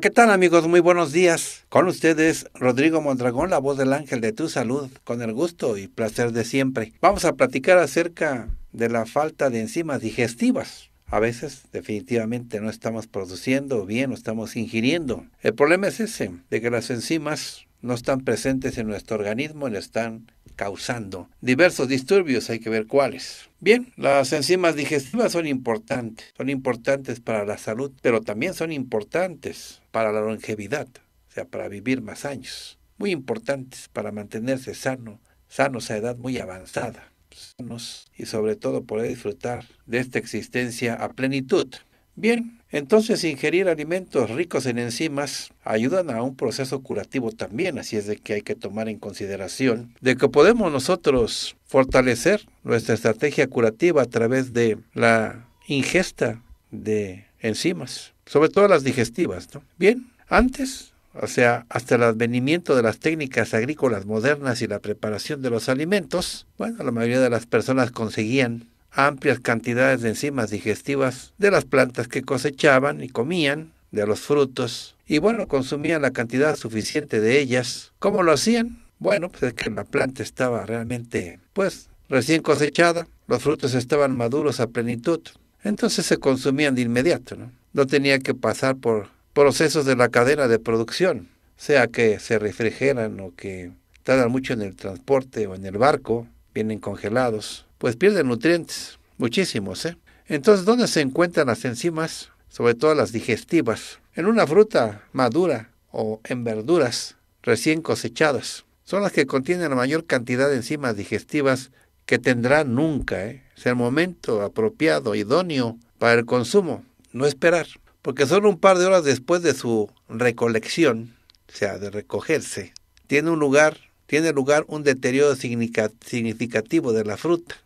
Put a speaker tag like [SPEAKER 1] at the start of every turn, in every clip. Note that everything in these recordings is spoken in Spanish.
[SPEAKER 1] ¿qué tal amigos? Muy buenos días. Con ustedes, Rodrigo Mondragón, la voz del ángel de tu salud, con el gusto y placer de siempre. Vamos a platicar acerca de la falta de enzimas digestivas. A veces definitivamente no estamos produciendo bien, no estamos ingiriendo. El problema es ese, de que las enzimas no están presentes en nuestro organismo y le están causando diversos disturbios, hay que ver cuáles. Bien, las enzimas digestivas son importantes, son importantes para la salud, pero también son importantes para la longevidad, o sea, para vivir más años. Muy importantes para mantenerse sano, sanos a edad muy avanzada, sanos y sobre todo poder disfrutar de esta existencia a plenitud. Bien, entonces, ingerir alimentos ricos en enzimas ayudan a un proceso curativo también, así es de que hay que tomar en consideración de que podemos nosotros fortalecer nuestra estrategia curativa a través de la ingesta de enzimas, sobre todo las digestivas. ¿no? Bien, antes o sea, hasta el advenimiento de las técnicas agrícolas modernas y la preparación de los alimentos, bueno, la mayoría de las personas conseguían amplias cantidades de enzimas digestivas de las plantas que cosechaban y comían, de los frutos, y bueno, consumían la cantidad suficiente de ellas. ¿Cómo lo hacían? Bueno, pues es que la planta estaba realmente, pues, recién cosechada, los frutos estaban maduros a plenitud, entonces se consumían de inmediato, ¿no? No tenía que pasar por procesos de la cadena de producción, sea que se refrigeran o que tardan mucho en el transporte o en el barco, vienen congelados pues pierden nutrientes, muchísimos. ¿eh? Entonces, ¿dónde se encuentran las enzimas? Sobre todo las digestivas. En una fruta madura o en verduras recién cosechadas. Son las que contienen la mayor cantidad de enzimas digestivas que tendrá nunca. ¿eh? Es el momento apropiado, idóneo para el consumo. No esperar. Porque solo un par de horas después de su recolección, o sea, de recogerse, tiene un lugar, tiene lugar un deterioro significativo de la fruta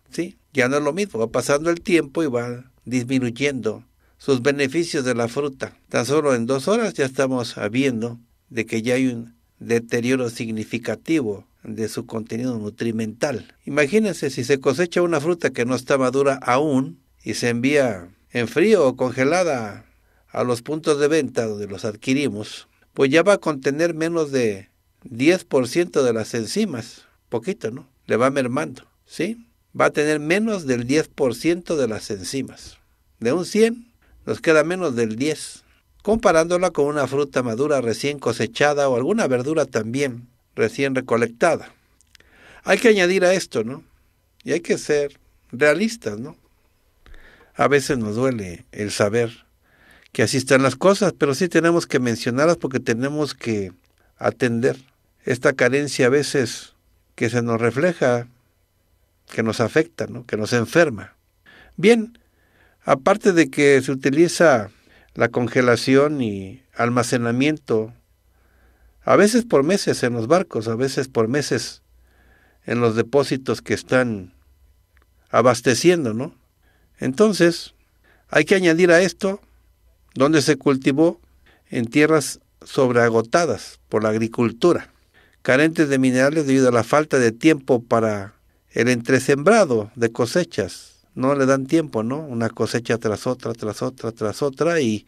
[SPEAKER 1] ya no es lo mismo, va pasando el tiempo y va disminuyendo sus beneficios de la fruta. Tan solo en dos horas ya estamos viendo de que ya hay un deterioro significativo de su contenido nutrimental. Imagínense si se cosecha una fruta que no está madura aún y se envía en frío o congelada a los puntos de venta donde los adquirimos, pues ya va a contener menos de 10% de las enzimas, poquito, ¿no? Le va mermando, ¿sí? va a tener menos del 10% de las enzimas. De un 100 nos queda menos del 10, comparándola con una fruta madura recién cosechada o alguna verdura también recién recolectada. Hay que añadir a esto, ¿no? Y hay que ser realistas, ¿no? A veces nos duele el saber que así están las cosas, pero sí tenemos que mencionarlas porque tenemos que atender esta carencia a veces que se nos refleja que nos afecta, ¿no? que nos enferma. Bien, aparte de que se utiliza la congelación y almacenamiento, a veces por meses en los barcos, a veces por meses en los depósitos que están abasteciendo, ¿no? Entonces, hay que añadir a esto donde se cultivó en tierras sobreagotadas por la agricultura, carentes de minerales debido a la falta de tiempo para el entresembrado de cosechas. No le dan tiempo, ¿no? Una cosecha tras otra, tras otra, tras otra y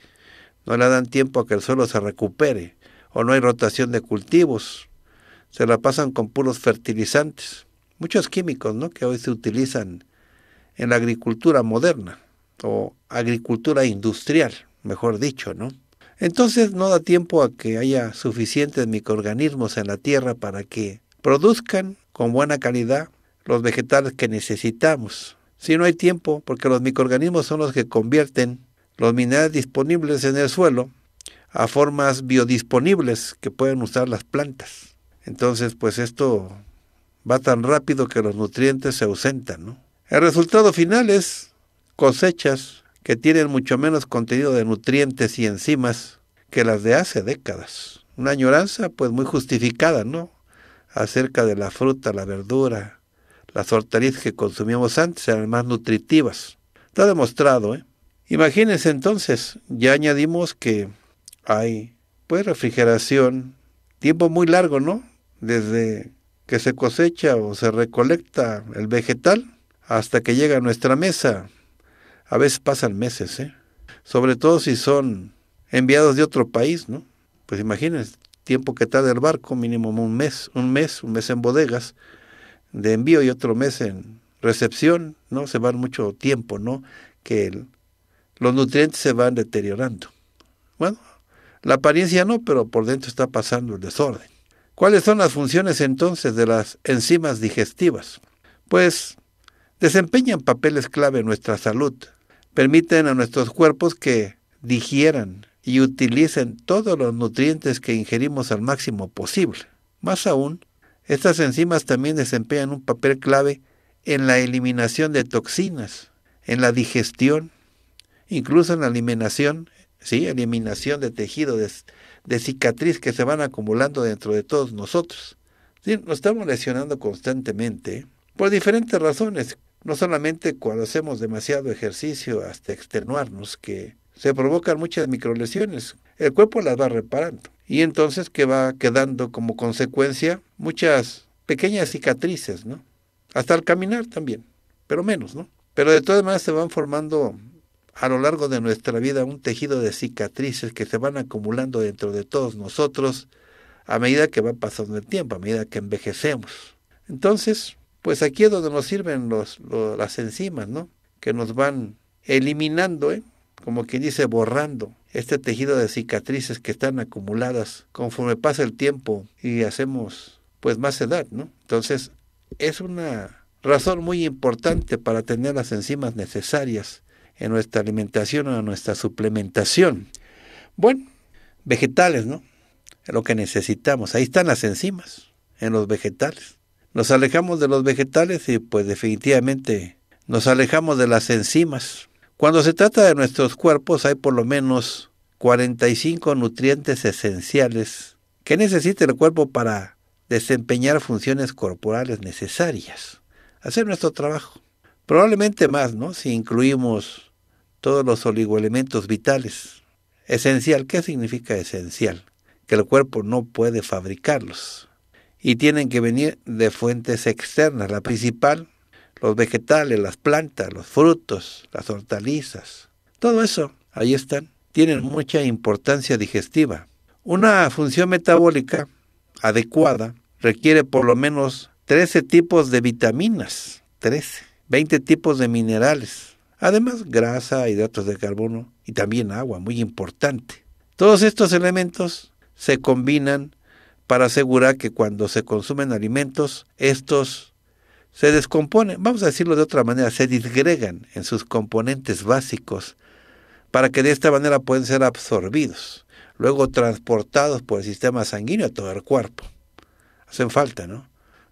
[SPEAKER 1] no le dan tiempo a que el suelo se recupere. O no hay rotación de cultivos. Se la pasan con puros fertilizantes. Muchos químicos, ¿no? Que hoy se utilizan en la agricultura moderna o agricultura industrial, mejor dicho, ¿no? Entonces no da tiempo a que haya suficientes microorganismos en la tierra para que produzcan con buena calidad los vegetales que necesitamos. Si no hay tiempo, porque los microorganismos son los que convierten los minerales disponibles en el suelo a formas biodisponibles que pueden usar las plantas. Entonces, pues esto va tan rápido que los nutrientes se ausentan. ¿no? El resultado final es cosechas que tienen mucho menos contenido de nutrientes y enzimas que las de hace décadas. Una añoranza pues muy justificada, ¿no? Acerca de la fruta, la verdura, las hortalizas que consumíamos antes eran más nutritivas. Está demostrado, ¿eh? Imagínense entonces, ya añadimos que hay pues refrigeración, tiempo muy largo, ¿no? Desde que se cosecha o se recolecta el vegetal hasta que llega a nuestra mesa. A veces pasan meses, ¿eh? Sobre todo si son enviados de otro país, ¿no? Pues imagínense, tiempo que tarda el barco, mínimo un mes, un mes, un mes en bodegas, de envío y otro mes en recepción, ¿no? Se van mucho tiempo, ¿no? Que los nutrientes se van deteriorando. Bueno, la apariencia no, pero por dentro está pasando el desorden. ¿Cuáles son las funciones entonces de las enzimas digestivas? Pues desempeñan papeles clave en nuestra salud. Permiten a nuestros cuerpos que digieran y utilicen todos los nutrientes que ingerimos al máximo posible. Más aún, estas enzimas también desempeñan un papel clave en la eliminación de toxinas, en la digestión, incluso en la eliminación, sí, eliminación de tejido, de, cicatriz que se van acumulando dentro de todos nosotros. nos estamos lesionando constantemente por diferentes razones, no solamente cuando hacemos demasiado ejercicio hasta extenuarnos, que se provocan muchas microlesiones, el cuerpo las va reparando. Y entonces, que va quedando como consecuencia? Muchas pequeñas cicatrices, ¿no? Hasta al caminar también, pero menos, ¿no? Pero de todas maneras se van formando a lo largo de nuestra vida un tejido de cicatrices que se van acumulando dentro de todos nosotros a medida que va pasando el tiempo, a medida que envejecemos. Entonces, pues aquí es donde nos sirven los, las enzimas, ¿no? Que nos van eliminando, ¿eh? como quien dice, borrando este tejido de cicatrices que están acumuladas conforme pasa el tiempo y hacemos pues más edad, ¿no? Entonces, es una razón muy importante para tener las enzimas necesarias en nuestra alimentación o en nuestra suplementación. Bueno, vegetales, ¿no? lo que necesitamos. Ahí están las enzimas, en los vegetales. Nos alejamos de los vegetales y pues definitivamente nos alejamos de las enzimas. Cuando se trata de nuestros cuerpos hay por lo menos 45 nutrientes esenciales que necesita el cuerpo para desempeñar funciones corporales necesarias, hacer nuestro trabajo. Probablemente más, ¿no? Si incluimos todos los oligoelementos vitales. Esencial, ¿qué significa esencial? Que el cuerpo no puede fabricarlos. Y tienen que venir de fuentes externas. La principal los vegetales, las plantas, los frutos, las hortalizas. Todo eso, ahí están, tienen mucha importancia digestiva. Una función metabólica adecuada requiere por lo menos 13 tipos de vitaminas, 13, 20 tipos de minerales, además grasa, hidratos de carbono y también agua, muy importante. Todos estos elementos se combinan para asegurar que cuando se consumen alimentos, estos se descomponen, vamos a decirlo de otra manera, se disgregan en sus componentes básicos para que de esta manera pueden ser absorbidos, luego transportados por el sistema sanguíneo a todo el cuerpo. Hacen falta, ¿no?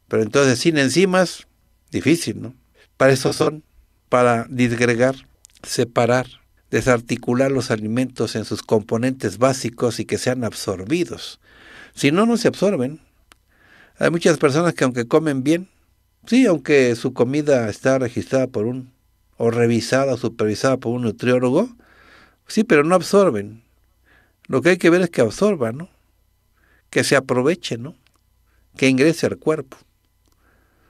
[SPEAKER 1] Pero entonces sin enzimas, difícil, ¿no? Para eso son, para disgregar, separar, desarticular los alimentos en sus componentes básicos y que sean absorbidos. Si no, no se absorben. Hay muchas personas que aunque comen bien, Sí, aunque su comida está registrada por un, o revisada, supervisada por un nutriólogo, sí, pero no absorben. Lo que hay que ver es que absorban, ¿no? Que se aproveche, ¿no? Que ingrese al cuerpo.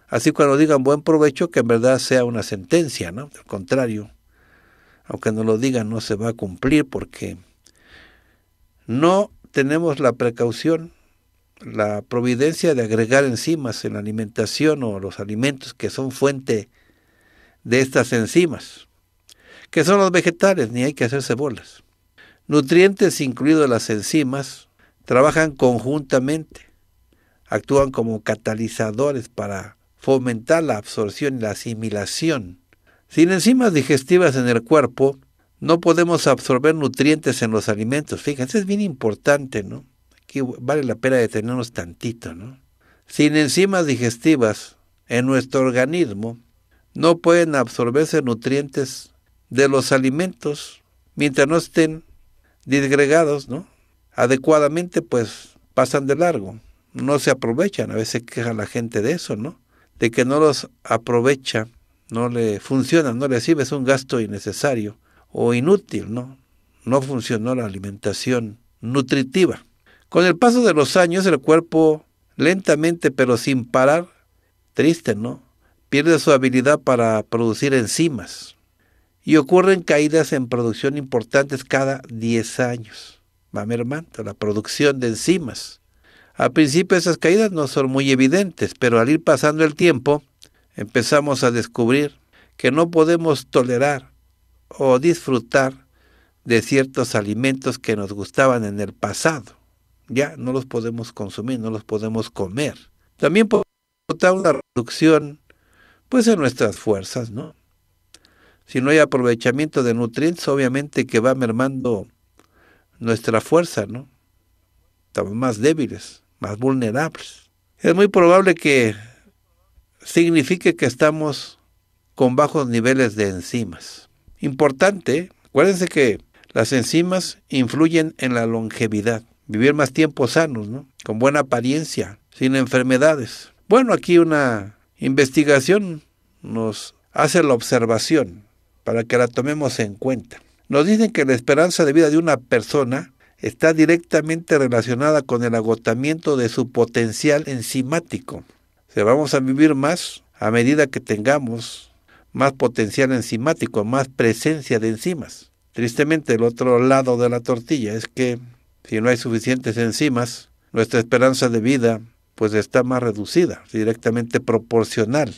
[SPEAKER 1] Así cuando digan buen provecho, que en verdad sea una sentencia, ¿no? Al contrario, aunque no lo digan, no se va a cumplir porque no tenemos la precaución la providencia de agregar enzimas en la alimentación o los alimentos que son fuente de estas enzimas, que son los vegetales, ni hay que hacer cebolas. Nutrientes, incluidos las enzimas, trabajan conjuntamente, actúan como catalizadores para fomentar la absorción y la asimilación. Sin enzimas digestivas en el cuerpo, no podemos absorber nutrientes en los alimentos. Fíjense, es bien importante, ¿no? Aquí vale la pena detenernos tantito, ¿no? Sin enzimas digestivas en nuestro organismo, no pueden absorberse nutrientes de los alimentos mientras no estén disgregados, ¿no? Adecuadamente, pues pasan de largo, no se aprovechan. A veces queja la gente de eso, ¿no? De que no los aprovecha, no le funciona, no le sirve, es un gasto innecesario o inútil, ¿no? No funcionó la alimentación nutritiva. Con el paso de los años el cuerpo, lentamente pero sin parar, triste, ¿no? Pierde su habilidad para producir enzimas. Y ocurren caídas en producción importantes cada 10 años. Va mermando la producción de enzimas. Al principio esas caídas no son muy evidentes, pero al ir pasando el tiempo empezamos a descubrir que no podemos tolerar o disfrutar de ciertos alimentos que nos gustaban en el pasado. Ya no los podemos consumir, no los podemos comer. También podemos notar una reducción pues en nuestras fuerzas, ¿no? Si no hay aprovechamiento de nutrientes, obviamente que va mermando nuestra fuerza, ¿no? Estamos más débiles, más vulnerables. Es muy probable que signifique que estamos con bajos niveles de enzimas. Importante, acuérdense que las enzimas influyen en la longevidad vivir más tiempo sanos, ¿no? con buena apariencia, sin enfermedades. Bueno, aquí una investigación nos hace la observación para que la tomemos en cuenta. Nos dicen que la esperanza de vida de una persona está directamente relacionada con el agotamiento de su potencial enzimático. O vamos a vivir más a medida que tengamos más potencial enzimático, más presencia de enzimas. Tristemente, el otro lado de la tortilla es que si no hay suficientes enzimas, nuestra esperanza de vida pues está más reducida, directamente proporcional.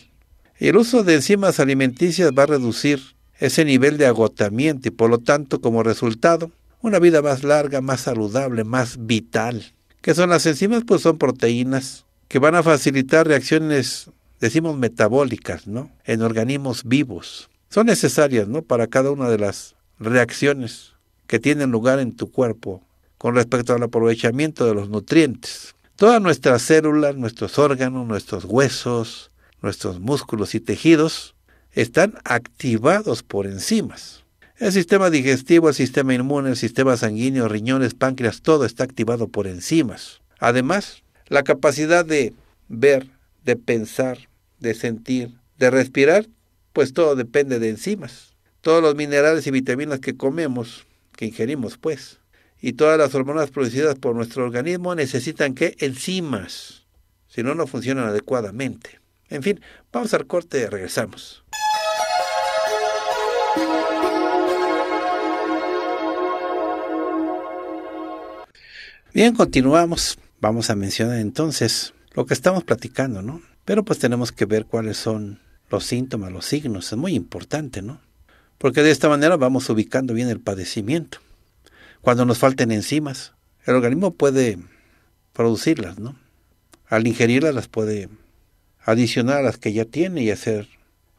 [SPEAKER 1] Y el uso de enzimas alimenticias va a reducir ese nivel de agotamiento y por lo tanto como resultado una vida más larga, más saludable, más vital. ¿Qué son las enzimas? Pues son proteínas que van a facilitar reacciones, decimos, metabólicas, ¿no? En organismos vivos. Son necesarias, ¿no? Para cada una de las reacciones que tienen lugar en tu cuerpo con respecto al aprovechamiento de los nutrientes. Todas nuestras células, nuestros órganos, nuestros huesos, nuestros músculos y tejidos están activados por enzimas. El sistema digestivo, el sistema inmune, el sistema sanguíneo, riñones, páncreas, todo está activado por enzimas. Además, la capacidad de ver, de pensar, de sentir, de respirar, pues todo depende de enzimas. Todos los minerales y vitaminas que comemos, que ingerimos, pues, y todas las hormonas producidas por nuestro organismo necesitan que enzimas, si no, no funcionan adecuadamente. En fin, vamos al corte y regresamos. Bien, continuamos. Vamos a mencionar entonces lo que estamos platicando, ¿no? Pero pues tenemos que ver cuáles son los síntomas, los signos. Es muy importante, ¿no? Porque de esta manera vamos ubicando bien el padecimiento cuando nos falten enzimas. El organismo puede producirlas, ¿no? Al ingerirlas las puede adicionar a las que ya tiene y hacer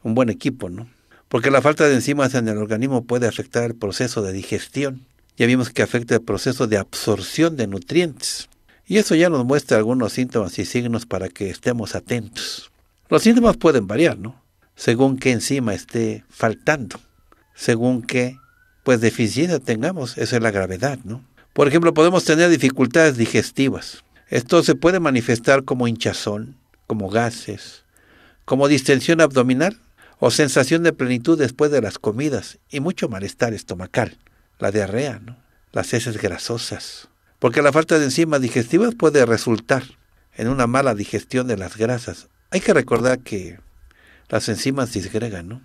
[SPEAKER 1] un buen equipo, ¿no? Porque la falta de enzimas en el organismo puede afectar el proceso de digestión. Ya vimos que afecta el proceso de absorción de nutrientes. Y eso ya nos muestra algunos síntomas y signos para que estemos atentos. Los síntomas pueden variar, ¿no? Según qué enzima esté faltando, según qué pues deficiencia tengamos. Esa es la gravedad, ¿no? Por ejemplo, podemos tener dificultades digestivas. Esto se puede manifestar como hinchazón, como gases, como distensión abdominal o sensación de plenitud después de las comidas y mucho malestar estomacal, la diarrea, ¿no? las heces grasosas. Porque la falta de enzimas digestivas puede resultar en una mala digestión de las grasas. Hay que recordar que las enzimas disgregan, ¿no?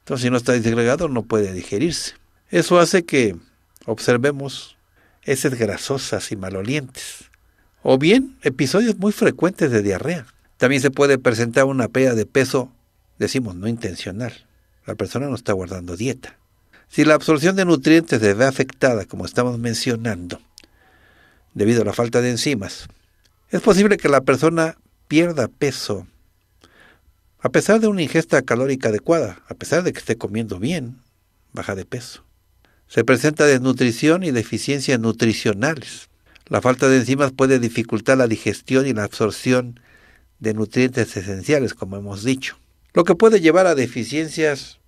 [SPEAKER 1] Entonces, si no está disgregado, no puede digerirse. Eso hace que observemos heces grasosas y malolientes, o bien episodios muy frecuentes de diarrea. También se puede presentar una pérdida de peso, decimos no intencional. La persona no está guardando dieta. Si la absorción de nutrientes se ve afectada, como estamos mencionando, debido a la falta de enzimas, es posible que la persona pierda peso a pesar de una ingesta calórica adecuada, a pesar de que esté comiendo bien, baja de peso. Se presenta desnutrición y deficiencias nutricionales. La falta de enzimas puede dificultar la digestión y la absorción de nutrientes esenciales, como hemos dicho, lo que puede llevar a deficiencias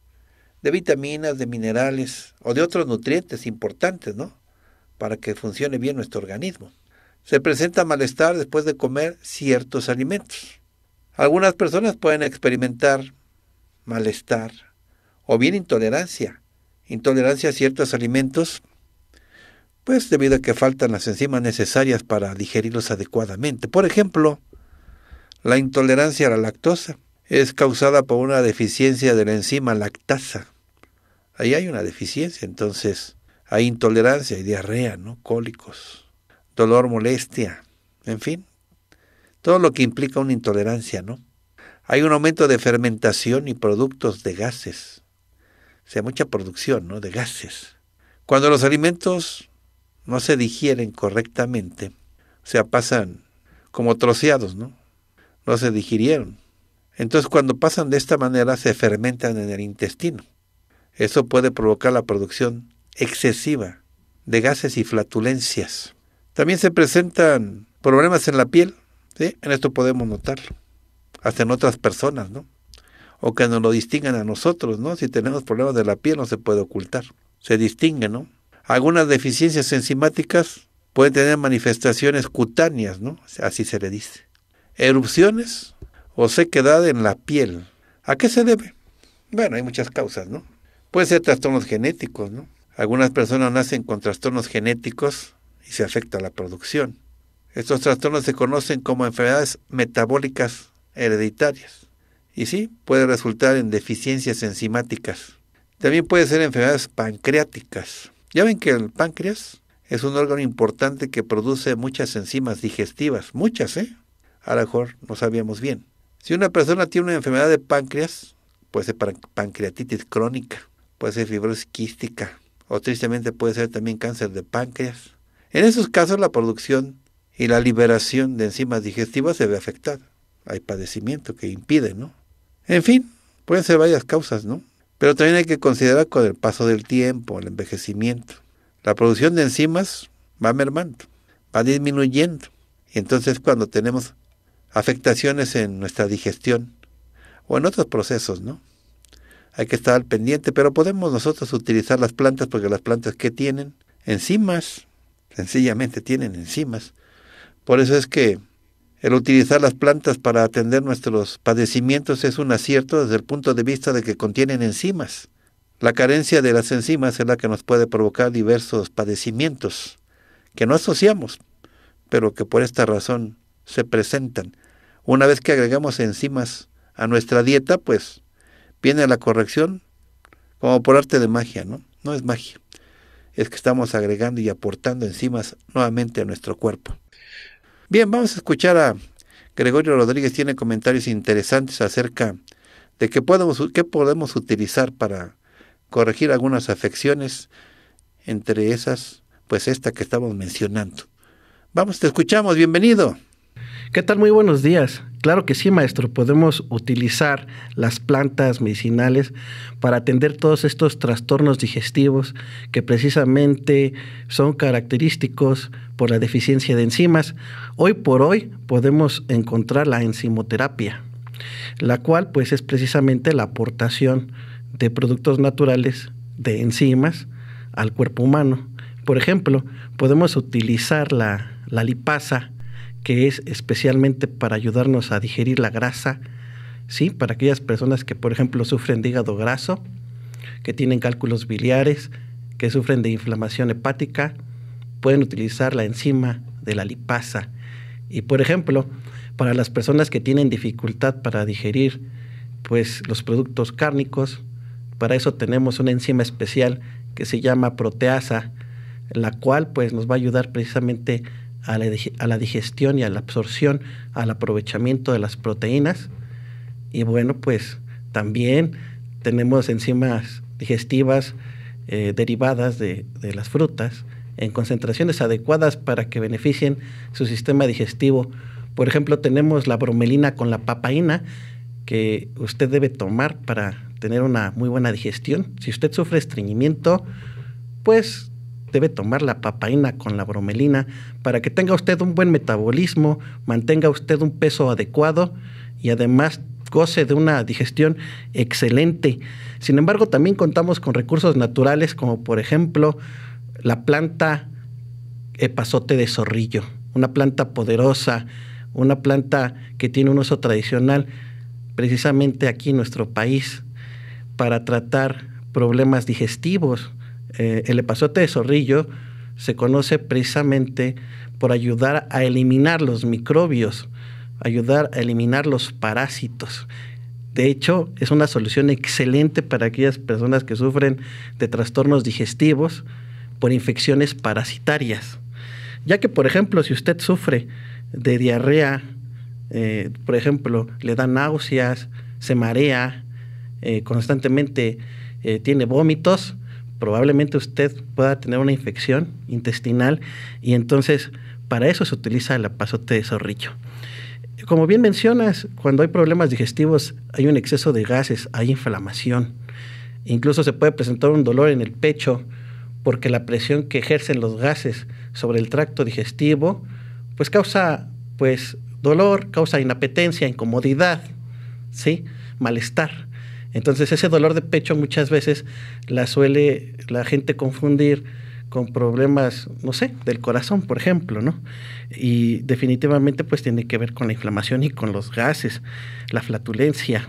[SPEAKER 1] de vitaminas, de minerales o de otros nutrientes importantes, ¿no? Para que funcione bien nuestro organismo. Se presenta malestar después de comer ciertos alimentos. Algunas personas pueden experimentar malestar o bien intolerancia intolerancia a ciertos alimentos, pues debido a que faltan las enzimas necesarias para digerirlos adecuadamente. Por ejemplo, la intolerancia a la lactosa es causada por una deficiencia de la enzima lactasa. Ahí hay una deficiencia, entonces hay intolerancia, hay diarrea, ¿no? cólicos, dolor, molestia, en fin, todo lo que implica una intolerancia, ¿no? Hay un aumento de fermentación y productos de gases sea, mucha producción ¿no? de gases. Cuando los alimentos no se digieren correctamente, o sea, pasan como troceados, ¿no? No se digirieron. Entonces, cuando pasan de esta manera, se fermentan en el intestino. Eso puede provocar la producción excesiva de gases y flatulencias. También se presentan problemas en la piel, ¿sí? En esto podemos notarlo. Hasta en otras personas, ¿no? o que nos lo distingan a nosotros, ¿no? Si tenemos problemas de la piel no se puede ocultar, se distingue, ¿no? Algunas deficiencias enzimáticas pueden tener manifestaciones cutáneas, ¿no? Así se le dice. Erupciones o sequedad en la piel. ¿A qué se debe? Bueno, hay muchas causas, ¿no? Puede ser trastornos genéticos, ¿no? Algunas personas nacen con trastornos genéticos y se afecta la producción. Estos trastornos se conocen como enfermedades metabólicas hereditarias y sí, puede resultar en deficiencias enzimáticas. También puede ser enfermedades pancreáticas. Ya ven que el páncreas es un órgano importante que produce muchas enzimas digestivas, muchas, ¿eh? A lo mejor no sabíamos bien. Si una persona tiene una enfermedad de páncreas, puede ser pancreatitis crónica, puede ser fibrosis quística, o tristemente puede ser también cáncer de páncreas. En esos casos la producción y la liberación de enzimas digestivas se ve afectada. Hay padecimiento que impide, ¿no? En fin, pueden ser varias causas, ¿no? Pero también hay que considerar con el paso del tiempo, el envejecimiento. La producción de enzimas va mermando, va disminuyendo. Y entonces cuando tenemos afectaciones en nuestra digestión o en otros procesos, ¿no? Hay que estar al pendiente, pero podemos nosotros utilizar las plantas porque las plantas que tienen enzimas, sencillamente tienen enzimas. Por eso es que el utilizar las plantas para atender nuestros padecimientos es un acierto desde el punto de vista de que contienen enzimas. La carencia de las enzimas es la que nos puede provocar diversos padecimientos que no asociamos, pero que por esta razón se presentan. Una vez que agregamos enzimas a nuestra dieta, pues viene la corrección como por arte de magia, ¿no? No es magia. Es que estamos agregando y aportando enzimas nuevamente a nuestro cuerpo. Bien, vamos a escuchar a Gregorio Rodríguez, tiene comentarios interesantes acerca de qué podemos, qué podemos utilizar para corregir algunas afecciones, entre esas,
[SPEAKER 2] pues esta que estamos mencionando. Vamos, te escuchamos, bienvenido. ¿Qué tal? Muy buenos días. Claro que sí, maestro. Podemos utilizar las plantas medicinales para atender todos estos trastornos digestivos que precisamente son característicos por la deficiencia de enzimas. Hoy por hoy podemos encontrar la enzimoterapia, la cual pues es precisamente la aportación de productos naturales de enzimas al cuerpo humano. Por ejemplo, podemos utilizar la, la lipasa que es especialmente para ayudarnos a digerir la grasa, ¿sí? Para aquellas personas que, por ejemplo, sufren de hígado graso, que tienen cálculos biliares, que sufren de inflamación hepática, pueden utilizar la enzima de la lipasa. Y, por ejemplo, para las personas que tienen dificultad para digerir pues los productos cárnicos, para eso tenemos una enzima especial que se llama proteasa, la cual pues nos va a ayudar precisamente a la, digestión y a la absorción, al aprovechamiento de las proteínas. Y bueno, pues también tenemos enzimas digestivas eh, derivadas de, de las frutas en concentraciones adecuadas para que beneficien su sistema digestivo. Por ejemplo, tenemos la bromelina con la papaína que usted debe tomar para tener una muy buena digestión. Si usted sufre estreñimiento, pues debe tomar la papaína con la bromelina para que tenga usted un buen metabolismo, mantenga usted un peso adecuado y además goce de una digestión excelente. Sin embargo, también contamos con recursos naturales como por ejemplo la planta epazote de zorrillo, una planta poderosa, una planta que tiene un uso tradicional precisamente aquí en nuestro país para tratar problemas digestivos, eh, el epazote de zorrillo se conoce precisamente por ayudar a eliminar los microbios, ayudar a eliminar los parásitos. De hecho, es una solución excelente para aquellas personas que sufren de trastornos digestivos por infecciones parasitarias. Ya que, por ejemplo, si usted sufre de diarrea, eh, por ejemplo, le da náuseas, se marea, eh, constantemente tiene vómitos, probablemente usted pueda tener una infección intestinal y entonces para eso se utiliza el apazote de zorrillo. Como bien mencionas, cuando hay problemas digestivos hay un exceso de gases, hay inflamación. Incluso se puede presentar un dolor en el pecho porque la presión que ejercen los gases sobre el tracto digestivo pues causa pues dolor, causa inapetencia, incomodidad, ¿sí? malestar. Entonces ese dolor de pecho muchas veces la suele la gente confundir con problemas, no sé, del corazón, por ejemplo, ¿no? Y definitivamente pues tiene que ver con la inflamación y con los gases, la flatulencia.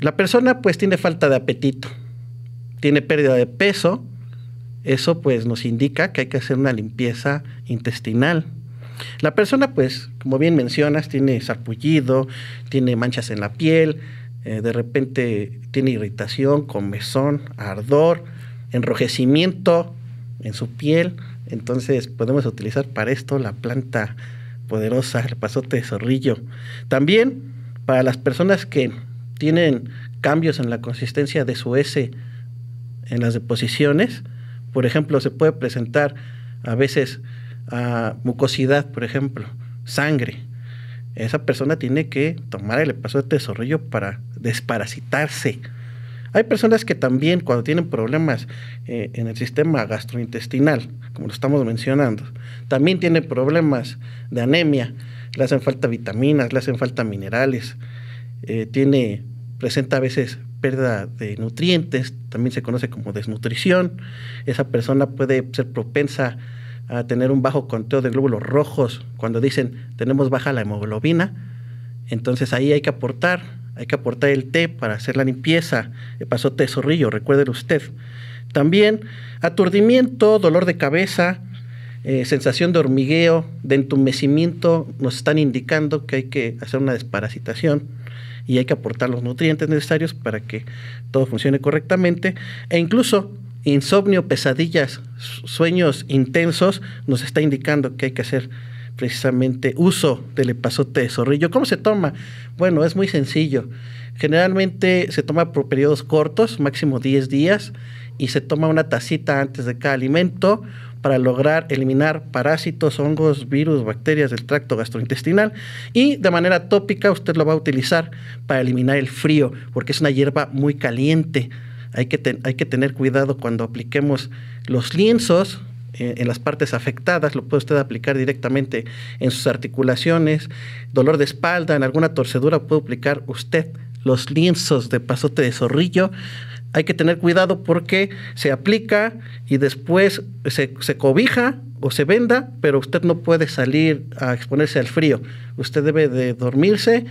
[SPEAKER 2] La persona pues tiene falta de apetito, tiene pérdida de peso, eso pues nos indica que hay que hacer una limpieza intestinal. La persona pues, como bien mencionas, tiene sarpullido, tiene manchas en la piel, eh, de repente tiene irritación, comezón, ardor, enrojecimiento en su piel. Entonces podemos utilizar para esto la planta poderosa, el pasote de zorrillo. También para las personas que tienen cambios en la consistencia de su S en las deposiciones, por ejemplo, se puede presentar a veces a ah, mucosidad, por ejemplo, sangre esa persona tiene que tomar el paso de desarrollo para desparasitarse. Hay personas que también cuando tienen problemas eh, en el sistema gastrointestinal, como lo estamos mencionando, también tienen problemas de anemia, le hacen falta vitaminas, le hacen falta minerales, eh, tiene, presenta a veces pérdida de nutrientes, también se conoce como desnutrición, esa persona puede ser propensa a tener un bajo conteo de glóbulos rojos, cuando dicen tenemos baja la hemoglobina, entonces ahí hay que aportar, hay que aportar el té para hacer la limpieza, el eh, pasote té zorrillo, recuérdelo usted. También aturdimiento, dolor de cabeza, eh, sensación de hormigueo, de entumecimiento, nos están indicando que hay que hacer una desparasitación y hay que aportar los nutrientes necesarios para que todo funcione correctamente. E incluso insomnio, pesadillas, sueños intensos, nos está indicando que hay que hacer precisamente uso del epazote de zorrillo. ¿Cómo se toma? Bueno, es muy sencillo. Generalmente se toma por periodos cortos, máximo 10 días, y se toma una tacita antes de cada alimento para lograr eliminar parásitos, hongos, virus, bacterias del tracto gastrointestinal. Y de manera tópica usted lo va a utilizar para eliminar el frío, porque es una hierba muy caliente hay que, tener cuidado cuando apliquemos los lienzos eh, en las partes afectadas, lo puede usted aplicar directamente en sus articulaciones, dolor de espalda, en alguna torcedura puede aplicar usted los lienzos de pasote de zorrillo. Hay que tener cuidado porque se aplica y después se, se, cobija o se venda, pero usted no puede salir a exponerse al frío. Usted debe de dormirse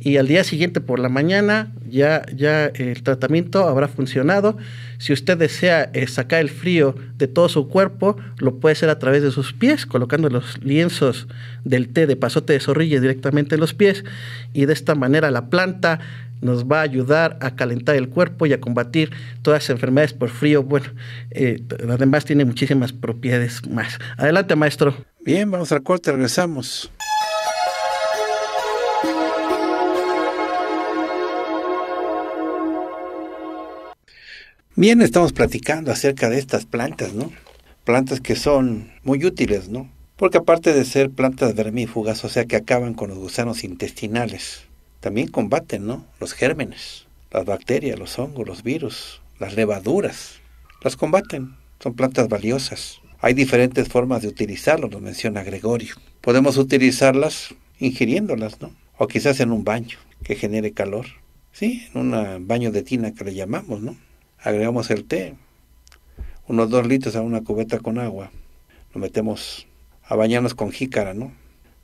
[SPEAKER 2] y al día siguiente por la mañana ya, ya el tratamiento habrá funcionado. Si usted desea eh, sacar el frío de todo su cuerpo, lo puede hacer a través de sus pies, colocando los lienzos del té de pasote de zorrilla directamente en los pies y de esta manera la planta nos va a ayudar a calentar el cuerpo y a combatir todas las enfermedades por frío. Bueno, eh, además tiene muchísimas propiedades más. Adelante, maestro. Bien, vamos al corte, regresamos.
[SPEAKER 1] Bien, estamos platicando acerca de estas plantas, ¿no? Plantas que son muy útiles, ¿no? Porque aparte de ser plantas vermífugas, o sea que acaban con los gusanos intestinales, también combaten, ¿no? Los gérmenes, las bacterias, los hongos, los virus, las levaduras. Las combaten, son plantas valiosas. Hay diferentes formas de utilizarlas, lo menciona Gregorio. Podemos utilizarlas ingiriéndolas, ¿no? O quizás en un baño que genere calor. Sí, en un baño de tina que le llamamos, ¿no? agregamos el té, unos dos litros a una cubeta con agua. Lo metemos a bañarnos con jícara, ¿no?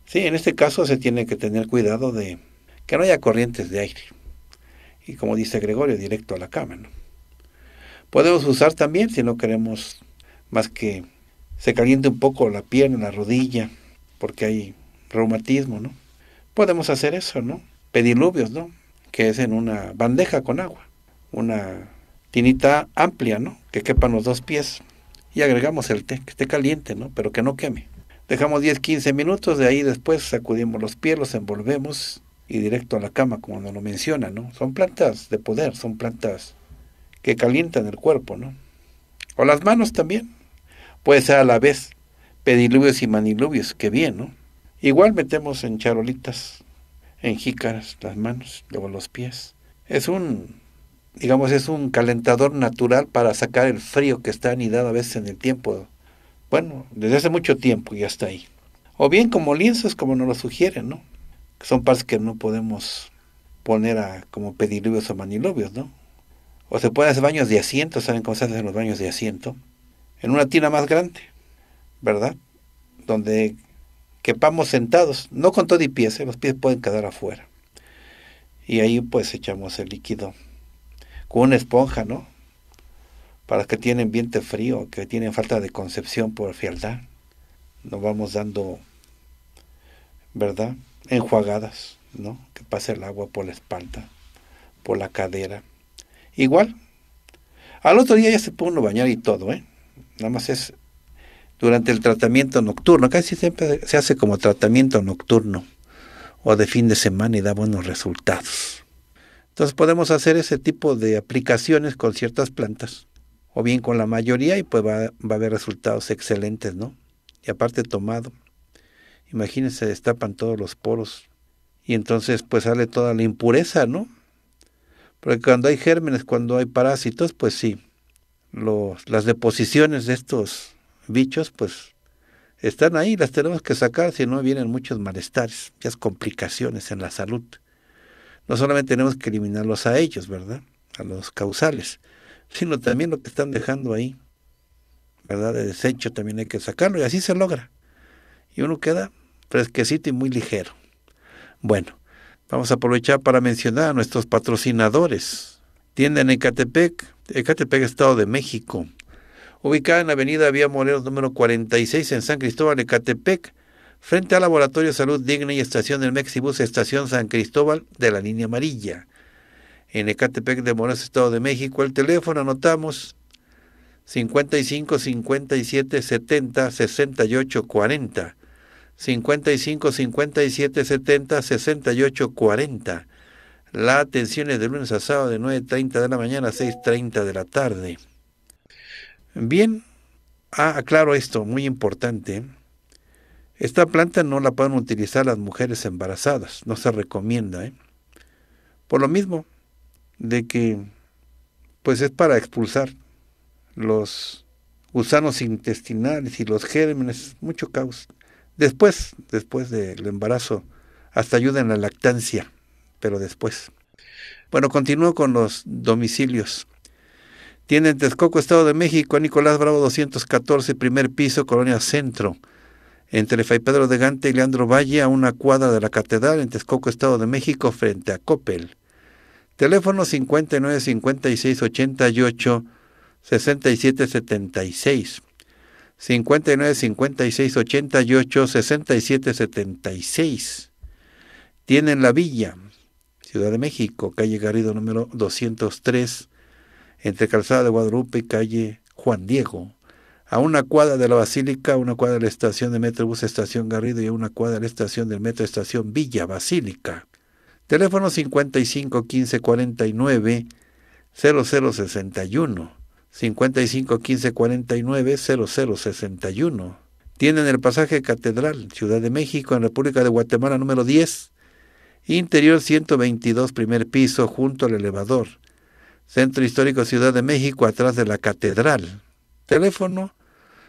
[SPEAKER 1] Sí, en este caso se tiene que tener cuidado de que no haya corrientes de aire. Y como dice Gregorio, directo a la cama, ¿no? Podemos usar también, si no queremos más que se caliente un poco la pierna, la rodilla, porque hay reumatismo, ¿no? Podemos hacer eso, ¿no? Pediluvios, ¿no? Que es en una bandeja con agua, una tinita amplia, ¿no? Que quepan los dos pies. Y agregamos el té, que esté caliente, ¿no? Pero que no queme. Dejamos 10, 15 minutos, de ahí después sacudimos los pies, los envolvemos y directo a la cama, como nos lo menciona, ¿no? Son plantas de poder, son plantas que calientan el cuerpo, ¿no? O las manos también. Puede ser a la vez pediluvios y maniluvios, que bien, ¿no? Igual metemos en charolitas, en jícaras, las manos, luego los pies. Es un digamos, es un calentador natural para sacar el frío que está anidado a veces en el tiempo. Bueno, desde hace mucho tiempo ya está ahí. O bien como lienzos, como nos lo sugieren, ¿no? son partes que no podemos poner a, como pedilubios o manilobios ¿no? O se pueden hacer baños de asiento, ¿saben cómo se hacen los baños de asiento? En una tina más grande, ¿verdad? Donde quepamos sentados, no con todo y pies, ¿eh? los pies pueden quedar afuera. Y ahí pues echamos el líquido con una esponja, ¿no? Para que tienen viento frío, que tienen falta de concepción por fialdad. Nos vamos dando, ¿verdad? Enjuagadas, ¿no? Que pase el agua por la espalda, por la cadera. Igual. Al otro día ya se puede uno bañar y todo, ¿eh? Nada más es durante el tratamiento nocturno. Casi siempre se hace como tratamiento nocturno o de fin de semana y da buenos resultados. Entonces podemos hacer ese tipo de aplicaciones con ciertas plantas o bien con la mayoría y pues va, a haber resultados excelentes, ¿no? Y aparte tomado. Imagínense, destapan todos los poros y entonces pues sale toda la impureza, ¿no? Porque cuando hay gérmenes, cuando hay parásitos, pues sí, los, las deposiciones de estos bichos pues están ahí, las tenemos que sacar, si no vienen muchos malestares, muchas complicaciones en la salud no solamente tenemos que eliminarlos a ellos, ¿verdad? A los causales, sino también lo que están dejando ahí, ¿verdad? De desecho también hay que sacarlo y así se logra. Y uno queda fresquecito y muy ligero. Bueno, vamos a aprovechar para mencionar a nuestros patrocinadores. Tienda en Ecatepec, Ecatepec, Estado de México. Ubicada en la avenida Vía Morelos número 46 en San Cristóbal, Ecatepec frente al Laboratorio Salud Digna y Estación del Mexibus, Estación San Cristóbal de la Línea Amarilla. En Ecatepec de Morelos, Estado de México, el teléfono anotamos 55 57 70 68 40. 55 57 70 68 40. La atención es de lunes a sábado de 9.30 de la mañana a 6.30 de la tarde. Bien, ah, aclaro esto, muy importante. Esta planta no la pueden utilizar las mujeres embarazadas, no se recomienda. ¿eh? Por lo mismo, de que pues es para expulsar los gusanos intestinales y los gérmenes, mucho caos. Después, después del embarazo, hasta ayuda en la lactancia, pero después. Bueno, continúo con los domicilios. Tienen en Texcoco, Estado de México, Nicolás Bravo 214, primer piso, Colonia Centro entre Fay Pedro de Gante y Leandro Valle a una cuadra de la Catedral en Texcoco, Estado de México, frente a Coppel. Teléfono 59 56 88 67 76. 59 56 88 67 76. Tienen la villa, Ciudad de México, calle Garrido número 203, entre Calzada de Guadalupe y calle Juan Diego a una cuadra de la Basílica, a una cuadra de la estación de Metrobús Estación Garrido y a una cuadra de la estación del Metro Estación Villa Basílica. Teléfono 55 15 49 0061. 55 15 0061. Tienen el pasaje Catedral, Ciudad de México, en República de Guatemala, número 10. Interior 122, primer piso, junto al elevador. Centro Histórico Ciudad de México, atrás de la Catedral. Teléfono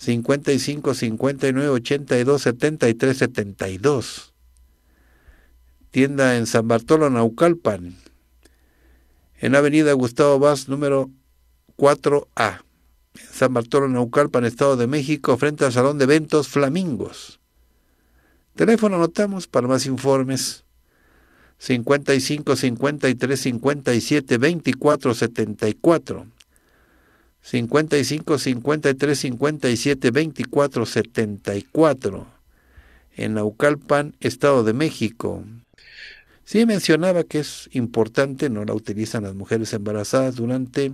[SPEAKER 1] 55 59 82 73 72. Tienda en San Bartolo, Naucalpan. En Avenida Gustavo Vaz, número 4A. San Bartolo, Naucalpan, Estado de México, frente al Salón de Eventos Flamingos. Teléfono anotamos para más informes. 55 53 57 24 74. 55 53 57 24 74 en Naucalpan, Estado de México. Sí mencionaba que es importante, no la utilizan las mujeres embarazadas durante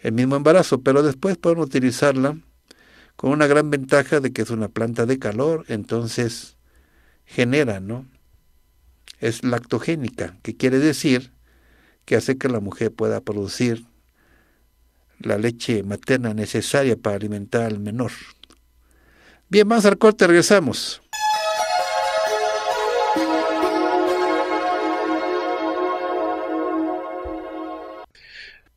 [SPEAKER 1] el mismo embarazo, pero después pueden utilizarla con una gran ventaja de que es una planta de calor, entonces genera, ¿no? Es lactogénica, que quiere decir que hace que la mujer pueda producir la leche materna necesaria para alimentar al menor. Bien, más al corte, regresamos.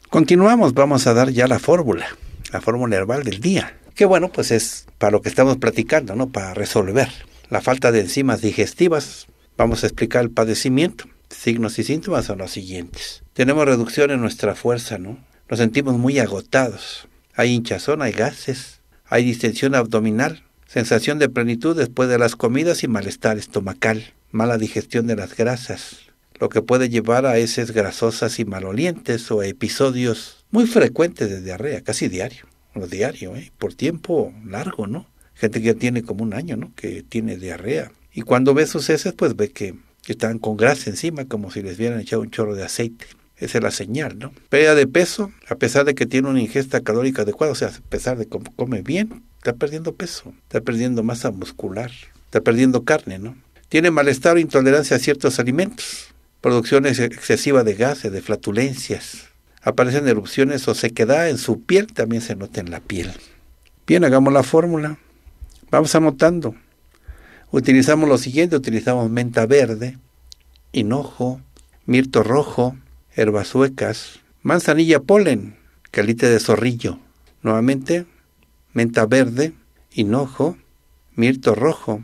[SPEAKER 1] Continuamos, vamos a dar ya la fórmula, la fórmula herbal del día, que bueno, pues es para lo que estamos platicando, ¿no? Para resolver la falta de enzimas digestivas. Vamos a explicar el padecimiento. Signos y síntomas son los siguientes. Tenemos reducción en nuestra fuerza, ¿no? Nos sentimos muy agotados. Hay hinchazón, hay gases, hay distensión abdominal, sensación de plenitud después de las comidas y malestar estomacal, mala digestión de las grasas, lo que puede llevar a heces grasosas y malolientes o a episodios muy frecuentes de diarrea, casi diario, No diario, ¿eh? por tiempo largo, ¿no? Gente que ya tiene como un año, ¿no? Que tiene diarrea. Y cuando ve sus heces, pues ve que, están con grasa encima, como si les hubieran echado un chorro de aceite. Esa es la señal, ¿no? Pérdida de peso, a pesar de que tiene una ingesta calórica adecuada, o sea, a pesar de que come bien, está perdiendo peso, está perdiendo masa muscular, está perdiendo carne, ¿no? Tiene malestar o intolerancia a ciertos alimentos, producciones excesiva de gases, de flatulencias, aparecen erupciones o sequedad en su piel, también se nota en la piel. Bien, hagamos la fórmula. Vamos anotando. Utilizamos lo siguiente, utilizamos menta verde, hinojo, mirto rojo, herbas suecas, manzanilla polen, calite de zorrillo, nuevamente menta verde, hinojo, mirto rojo,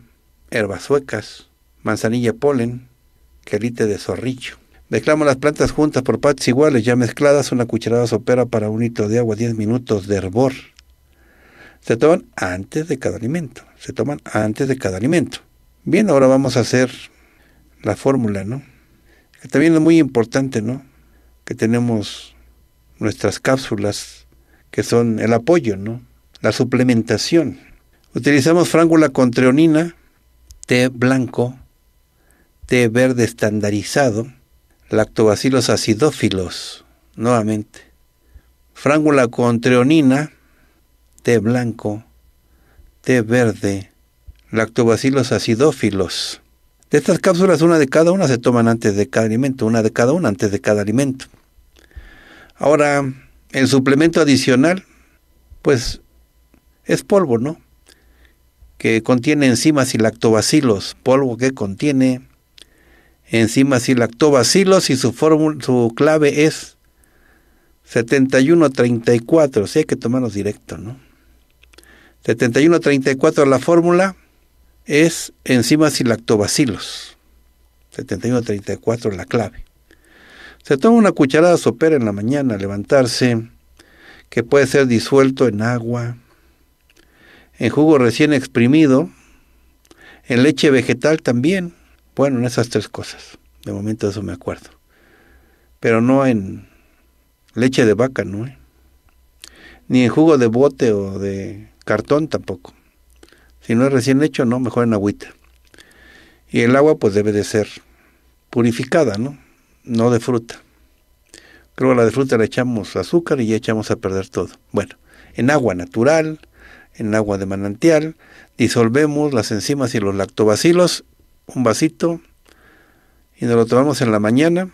[SPEAKER 1] herbas suecas, manzanilla polen, calite de zorrillo. Mezclamos las plantas juntas por partes iguales, ya mezcladas, una cucharada sopera para un litro de agua, 10 minutos de hervor. Se toman antes de cada alimento. Se toman antes de cada alimento. Bien, ahora vamos a hacer la fórmula, ¿no? Que también es muy importante, ¿no? que tenemos nuestras cápsulas, que son el apoyo, ¿no? La suplementación. Utilizamos frángula con treonina, té blanco, té verde estandarizado, lactobacilos acidófilos, nuevamente. Frángula con treonina, té blanco, té verde, lactobacilos acidófilos. De estas cápsulas, una de cada una se toman antes de cada alimento, una de cada una antes de cada alimento. Ahora, el suplemento adicional, pues es polvo, ¿no? Que contiene enzimas y lactobacilos, polvo que contiene enzimas y lactobacilos y su, su clave es 7134, o sea, hay que tomarlos directo, ¿no? 7134 la fórmula es enzimas y lactobacilos. 34 es la clave. Se toma una cucharada sopera en la mañana levantarse, que puede ser disuelto en agua, en jugo recién exprimido, en leche vegetal también. Bueno, en esas tres cosas. De momento eso me acuerdo. Pero no en leche de vaca, ¿no? ¿eh? Ni en jugo de bote o de cartón tampoco. Si no es recién hecho, no, mejor en agüita. Y el agua pues debe de ser purificada, ¿no? No de fruta. Creo que la de fruta le echamos azúcar y ya echamos a perder todo. Bueno, en agua natural, en agua de manantial, disolvemos las enzimas y los lactobacilos, un vasito, y nos lo tomamos en la mañana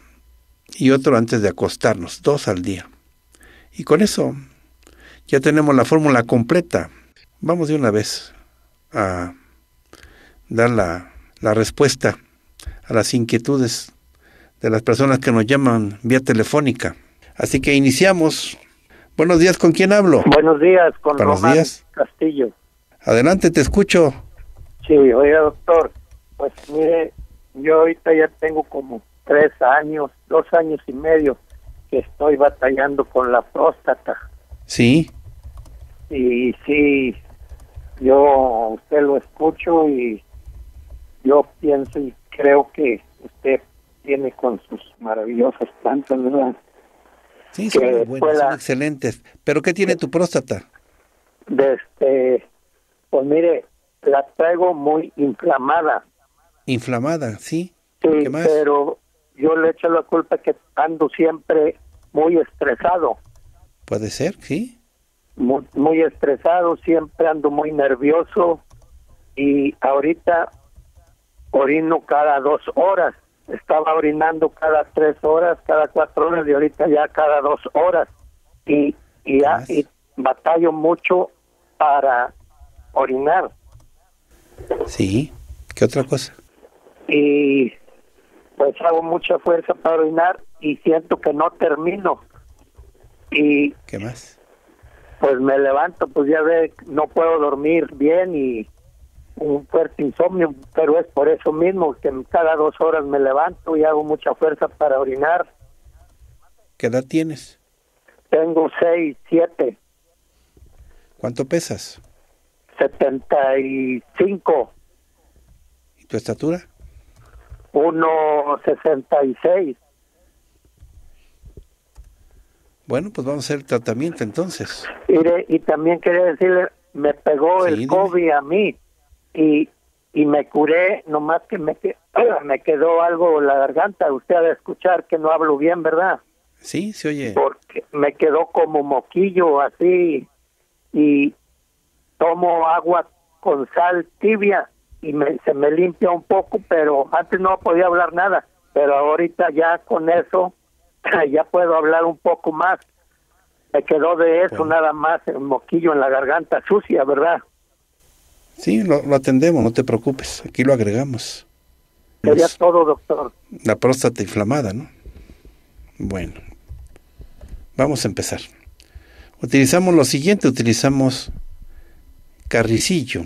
[SPEAKER 1] y otro antes de acostarnos, dos al día. Y con eso ya tenemos la fórmula completa. Vamos de una vez a dar la, respuesta a las inquietudes de las personas que nos llaman vía telefónica. Así que iniciamos. Buenos días, ¿con quién hablo? Buenos
[SPEAKER 3] días, con Buenos Román Castillo.
[SPEAKER 1] Adelante, te escucho.
[SPEAKER 3] Sí, oiga, doctor, pues mire, yo ahorita ya tengo como tres años, dos años y medio que estoy batallando con la próstata. Sí. Y sí, yo usted lo escucho y yo pienso y creo que usted tiene con sus maravillosas plantas, ¿verdad? Sí, son buenas, son
[SPEAKER 1] excelentes. ¿Pero qué tiene tu próstata?
[SPEAKER 3] este, pues mire, la traigo muy inflamada.
[SPEAKER 1] Inflamada, sí. Sí, pero
[SPEAKER 3] yo le echo la culpa que ando siempre muy estresado.
[SPEAKER 1] Puede ser, sí
[SPEAKER 3] muy, estresado, siempre ando muy nervioso y ahorita orino cada dos horas. Estaba orinando cada tres horas, cada cuatro horas y ahorita ya cada dos horas. Y, y, batallo mucho para orinar.
[SPEAKER 1] Sí, ¿qué otra cosa?
[SPEAKER 3] Y pues hago mucha fuerza para orinar y siento que no termino. Y, ¿Qué más? pues me levanto, pues ya ve, no puedo dormir bien y un fuerte insomnio, pero es por eso mismo que cada dos horas me levanto y hago mucha fuerza para orinar.
[SPEAKER 1] ¿Qué edad tienes?
[SPEAKER 3] Tengo seis, siete.
[SPEAKER 1] ¿Cuánto pesas?
[SPEAKER 3] Setenta ¿Y cinco. tu estatura? Uno sesenta y seis.
[SPEAKER 1] Bueno, pues vamos a hacer tratamiento entonces.
[SPEAKER 3] Mire, y también quería decirle, me pegó el COVID a mí y, y me curé, nomás que me, me quedó algo en la garganta. Usted ha de escuchar que no hablo bien, ¿verdad? Sí, se oye. Porque me quedó como moquillo así y tomo agua con sal tibia y se me limpia un poco, pero antes no podía hablar nada, pero ahorita ya con eso ya puedo hablar un poco más. Me quedó de eso nada más un moquillo en la garganta sucia, ¿verdad?
[SPEAKER 1] Sí, lo, atendemos, no te preocupes, aquí lo agregamos.
[SPEAKER 3] Sería todo, doctor.
[SPEAKER 1] La próstata inflamada, ¿no? Bueno, vamos a empezar. Utilizamos lo siguiente, utilizamos carricillo.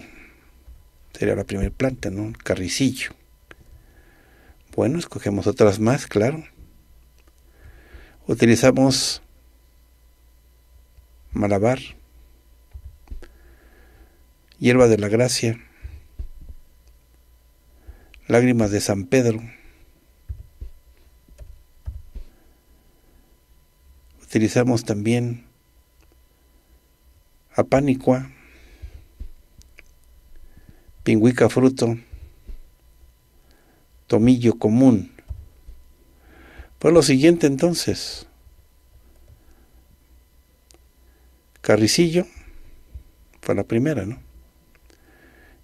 [SPEAKER 1] Sería la primera planta, ¿no? Carricillo. Bueno, escogemos otras más, claro utilizamos malabar, hierba de la gracia, lágrimas de San Pedro. Utilizamos también apánicua, pingüica fruto, tomillo común. Fue pues lo siguiente entonces, Carricillo fue la primera, ¿no?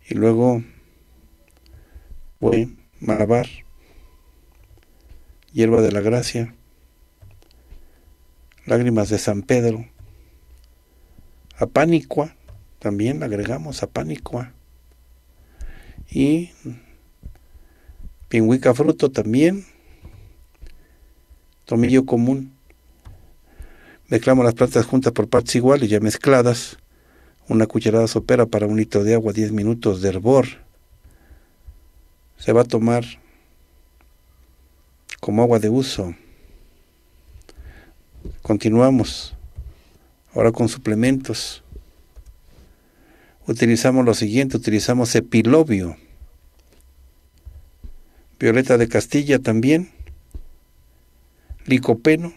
[SPEAKER 1] Y luego fue Malabar, Hierba de la Gracia, Lágrimas de San Pedro, Apanicua, también agregamos Apanicua, y Pingüica Fruto también, tomillo común. Mezclamos las plantas juntas por partes iguales, ya mezcladas. Una cucharada sopera para un litro de agua, 10 minutos de hervor. Se va a tomar como agua de uso. Continuamos ahora con suplementos. Utilizamos lo siguiente, utilizamos epilobio, violeta de Castilla también, licopeno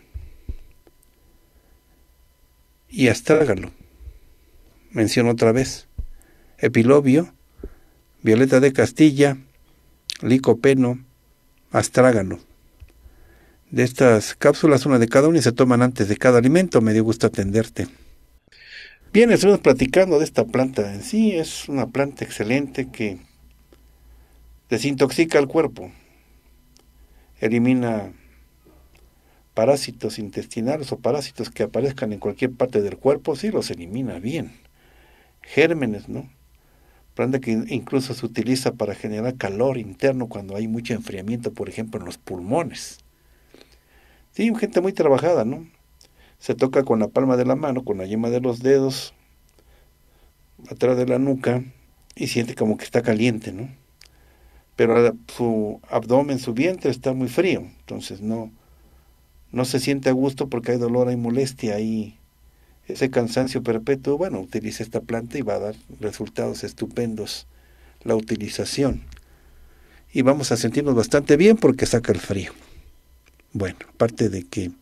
[SPEAKER 1] y astrágalo. Menciono otra vez. Epilobio, violeta de Castilla, licopeno, astrágalo. De estas cápsulas, una de cada una y se toman antes de cada alimento. Me dio gusto atenderte. Bien, estuvimos platicando de esta planta. En sí es una planta excelente que desintoxica el cuerpo, elimina parásitos intestinales o parásitos que aparezcan en cualquier parte del cuerpo, sí los elimina bien. Gérmenes, ¿no? Planta que incluso se utiliza para generar calor interno cuando hay mucho enfriamiento, por ejemplo, en los pulmones. Sí, gente muy trabajada, ¿no? Se toca con la palma de la mano, con la yema de los dedos, atrás de la nuca, y siente como que está caliente, ¿no? Pero ah, su abdomen, su vientre está muy frío, entonces no, no se siente a gusto porque hay dolor, hay molestia, y ese cansancio perpetuo, bueno, utilice esta planta y va a dar resultados estupendos la utilización. Y vamos a sentirnos bastante bien porque saca el frío. Bueno, aparte de que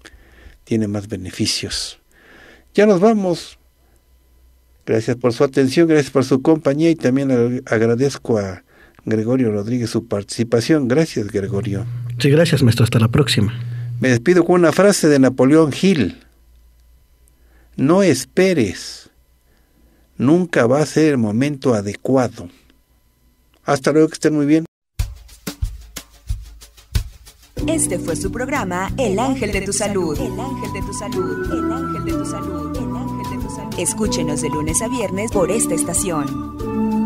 [SPEAKER 1] tiene más beneficios. Ya nos vamos. Gracias por su atención, gracias por su compañía y también agradezco a Gregorio Rodríguez su participación. Gracias, Gregorio.
[SPEAKER 2] Sí, gracias, maestro. Hasta la próxima. Me
[SPEAKER 1] despido con una frase de Napoleón Hill. No esperes. Nunca va a ser el momento adecuado. Hasta luego, que estén muy bien.
[SPEAKER 3] Este fue su programa El Ángel de tu Salud. El Ángel de tu Salud. Salud. El Ángel de tu Salud. Escúchenos de lunes a viernes por esta estación.